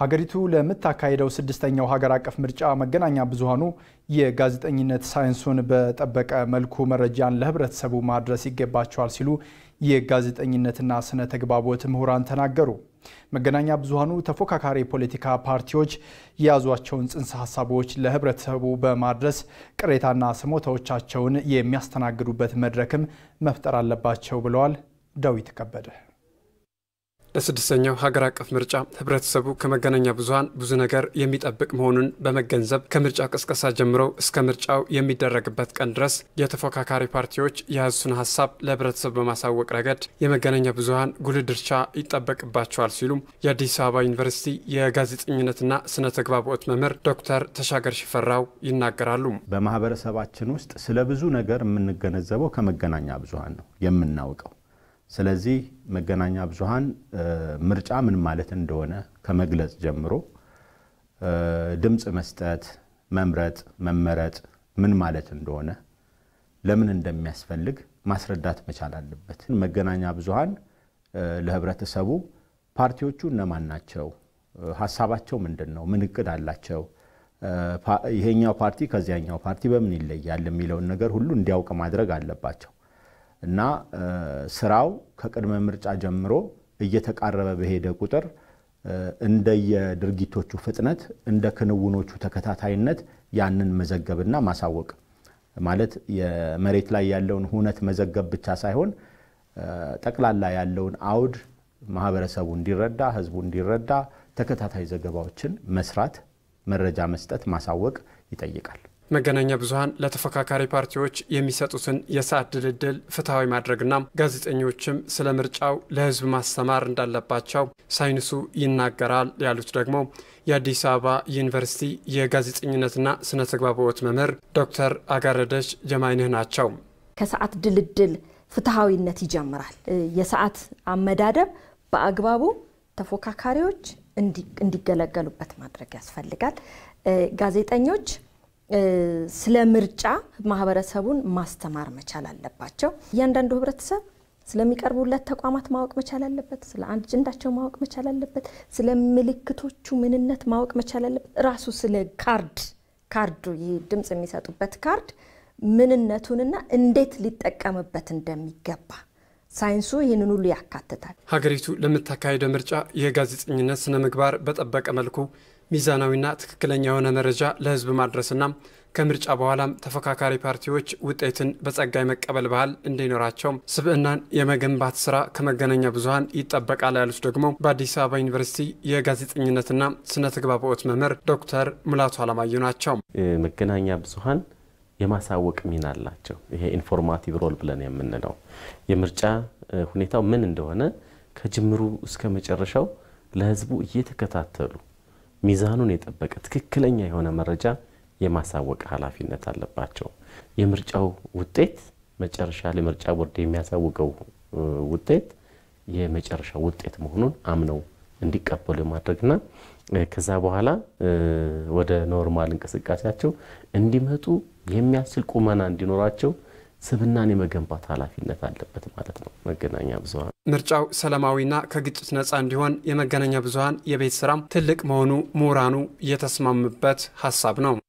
ሀገሪቱ ለምታካሄደው ስድስተኛው ሀገር አቀፍ ምርጫ መገናኛ ብዙሃኑ የጋዜጠኝነት ሳይንሱን በጠበቀ መልኩ መረጃን ለህብረተሰቡ ማድረስ ይገባቸዋል ሲሉ የጋዜጠኝነትና ስነ ተግባቦት ምሁራን ተናገሩ። መገናኛ ብዙሃኑ ተፎካካሪ የፖለቲካ ፓርቲዎች የያዟቸውን ጽንሰ ሀሳቦች ለህብረተሰቡ በማድረስ ቅሬታና ስሞታዎቻቸውን የሚያስተናግዱበት መድረክም መፍጠር አለባቸው ብለዋል። ዳዊት ከበደ ለስድስተኛው ሀገር አቀፍ ምርጫ ህብረተሰቡ ከመገናኛ ብዙሀን ብዙ ነገር የሚጠብቅ መሆኑን በመገንዘብ ከምርጫ ቅስቀሳ ጀምሮ እስከ ምርጫው የሚደረግበት ቀን ድረስ የተፎካካሪ ፓርቲዎች የያዙትን ሀሳብ ለህብረተሰቡ በማሳወቅ ረገድ የመገናኛ ብዙሀን ጉልህ ድርሻ ይጠበቅባቸዋል ሲሉም የአዲስ አበባ ዩኒቨርሲቲ የጋዜጠኝነትና ስነ ተግባቦት መምህር ዶክተር ተሻገር ሽፈራው ይናገራሉ። በማህበረሰባችን ውስጥ ስለ ብዙ ነገር የምንገነዘበው ከመገናኛ ብዙሀን ነው የምናውቀው ስለዚህ መገናኛ ብዙሃን ምርጫ ምን ማለት እንደሆነ ከመግለጽ ጀምሮ ድምፅ መስጠት፣ መምረጥ፣ መመረጥ ምን ማለት እንደሆነ ለምን እንደሚያስፈልግ ማስረዳት መቻል አለበት። መገናኛ ብዙሃን ለህብረተሰቡ ፓርቲዎቹ እነማን ናቸው፣ ሀሳባቸው ምንድን ነው፣ ምን እቅድ አላቸው፣ ይሄኛው ፓርቲ ከዚያኛው ፓርቲ በምን ይለያል የሚለውን ነገር ሁሉ እንዲያውቅ ማድረግ አለባቸው። እና ስራው ከቅድመ ምርጫ ጀምሮ እየተቃረበ በሄደ ቁጥር እንደየድርጊቶቹ ፍጥነት እንደ ክንውኖቹ ተከታታይነት ያንን መዘገብና ማሳወቅ ማለት የመሬት ላይ ያለውን ሁነት መዘገብ ብቻ ሳይሆን ጠቅላላ ያለውን አውድ ማህበረሰቡ እንዲረዳ፣ ህዝቡ እንዲረዳ ተከታታይ ዘገባዎችን መስራት፣ መረጃ መስጠት፣ ማሳወቅ ይጠይቃል። መገናኛ ብዙኃን ለተፎካካሪ ፓርቲዎች የሚሰጡትን የሰዓት ድልድል ፍትሐዊ ማድረግና ጋዜጠኞችም ስለ ምርጫው ለሕዝብ ማስተማር እንዳለባቸው ሳይንሱ ይናገራል ያሉት ደግሞ የአዲስ አበባ ዩኒቨርሲቲ የጋዜጠኝነትና ስነ ተግባቦት መምህር ዶክተር አጋረደች ጀማይንህ ናቸው። ከሰዓት ድልድል ፍትሐዊነት ይጀምራል። የሰዓት አመዳደብ በአግባቡ ተፎካካሪዎች እንዲገለገሉበት ማድረግ ያስፈልጋል። ጋዜጠኞች ስለ ምርጫ ማህበረሰቡን ማስተማር መቻል አለባቸው። እያንዳንዱ ህብረተሰብ ስለሚቀርቡለት ተቋማት ማወቅ መቻል አለበት። ስለ አጀንዳቸው ማወቅ መቻል አለበት። ስለ ምልክቶቹ ምንነት ማወቅ መቻል አለበት። ራሱ ስለ ካርድ ካርዱ ይህ ድምፅ የሚሰጡበት ካርድ ምንነቱንና እንዴት ሊጠቀምበት እንደሚገባ ሳይንሱ ይህንን ሁሉ ያካትታል። ሀገሪቱ ለምታካሄደው ምርጫ የጋዜጠኝነት ስነ ምግባር በጠበቀ መልኩ ሚዛናዊና ትክክለኛ የሆነ መረጃ ለህዝብ ማድረስና ከምርጫ በኋላም ተፎካካሪ ፓርቲዎች ውጤትን በጸጋ የመቀበል ባህል እንዲኖራቸው ስብዕናን የመገንባት ስራ ከመገናኛ ብዙሀን ይጠበቃል ያሉት ደግሞ በአዲስ አበባ ዩኒቨርሲቲ የጋዜጠኝነትና ስነ ተግባቦት መምህር ዶክተር ሙላቱ አለማየሁ ናቸው። መገናኛ ብዙሀን የማሳወቅ ሚና አላቸው። ይሄ ኢንፎርማቲቭ ሮል ብለን የምንለው የምርጫ ሁኔታው ምን እንደሆነ ከጅምሩ እስከ መጨረሻው ለህዝቡ እየተከታተሉ ሚዛኑን የጠበቀ ትክክለኛ የሆነ መረጃ የማሳወቅ ኃላፊነት አለባቸው። የምርጫው ውጤት መጨረሻ ላይ ምርጫ ቦርድ የሚያሳውቀው ውጤት የመጨረሻ ውጤት መሆኑን አምነው እንዲቀበሉ የማድረግና ከዛ በኋላ ወደ ኖርማል እንቅስቃሴያቸው እንዲመጡ የሚያስችል ቁመና እንዲኖራቸው ስብናን የመገንባት ኃላፊነት አለበት ማለት ነው። መገናኛ ብዙሃን ምርጫው ሰላማዊና ከግጭት ነፃ እንዲሆን የመገናኛ ብዙሃን የቤት ስራም ትልቅ መሆኑ ምሁራኑ የተስማሙበት ሀሳብ ነው።